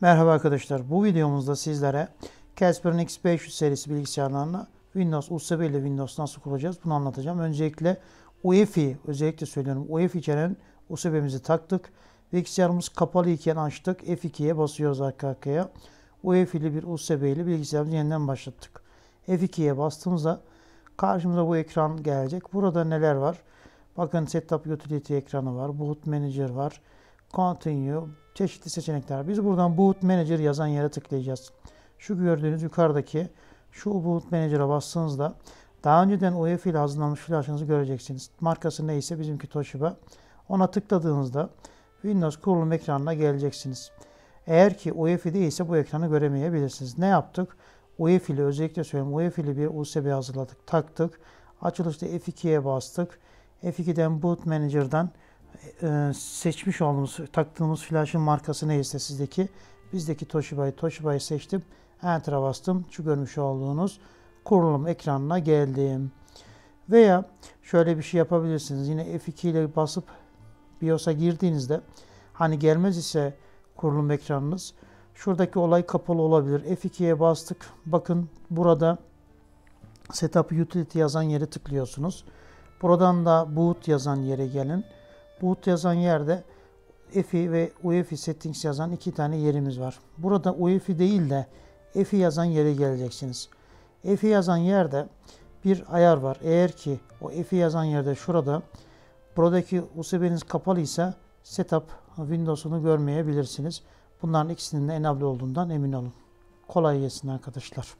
Merhaba arkadaşlar. Bu videomuzda sizlere Casper'ın X500 serisi bilgisayarlarına Windows USB ile Windows nasıl kuracağız bunu anlatacağım. Öncelikle UEFI özellikle söylüyorum. UEFI içeren USB'mizi taktık. Bilgisayarımız kapalı iken açtık. F2'ye basıyoruz arka arkaya. UEFI'li bir USB ile bilgisayarımızı yeniden başlattık. F2'ye bastığımızda karşımıza bu ekran gelecek. Burada neler var? Bakın Setup Utility ekranı var. Boot Manager var. Continue, çeşitli seçenekler. Biz buradan Boot Manager yazan yere tıklayacağız. Şu gördüğünüz yukarıdaki şu Boot Manager'a bastığınızda daha önceden UEFI ile hazırlanmış flaşınızı göreceksiniz. Markası neyse bizimki Toshiba. Ona tıkladığınızda Windows kurulum ekranına geleceksiniz. Eğer ki UEFI değilse bu ekranı göremeyebilirsiniz. Ne yaptık? UEFI'li özellikle söyleyeyim UEFI'li bir USB hazırladık, taktık. Açılışta F2'ye bastık. F2'den Boot Manager'dan e, seçmiş olduğumuz, taktığımız flaşın markası neyse sizdeki. Bizdeki Toshiba'yı Toshiba'yı seçtim. Enter'a bastım. Şu görmüş olduğunuz kurulum ekranına geldim. Veya şöyle bir şey yapabilirsiniz. Yine F2 ile basıp BIOS'a girdiğinizde hani gelmez ise kurulum ekranınız şuradaki olay kapalı olabilir. F2'ye bastık. Bakın burada setup utility yazan yere tıklıyorsunuz. Buradan da boot yazan yere gelin. Uhud yazan yerde EFI ve UEFI Settings yazan iki tane yerimiz var. Burada UEFI değil de EFI yazan yere geleceksiniz. EFI yazan yerde bir ayar var. Eğer ki o EFI yazan yerde şurada buradaki USB'niz kapalıysa Setup Windows'unu görmeyebilirsiniz. Bunların ikisinin de enable olduğundan emin olun. Kolay gelsin arkadaşlar.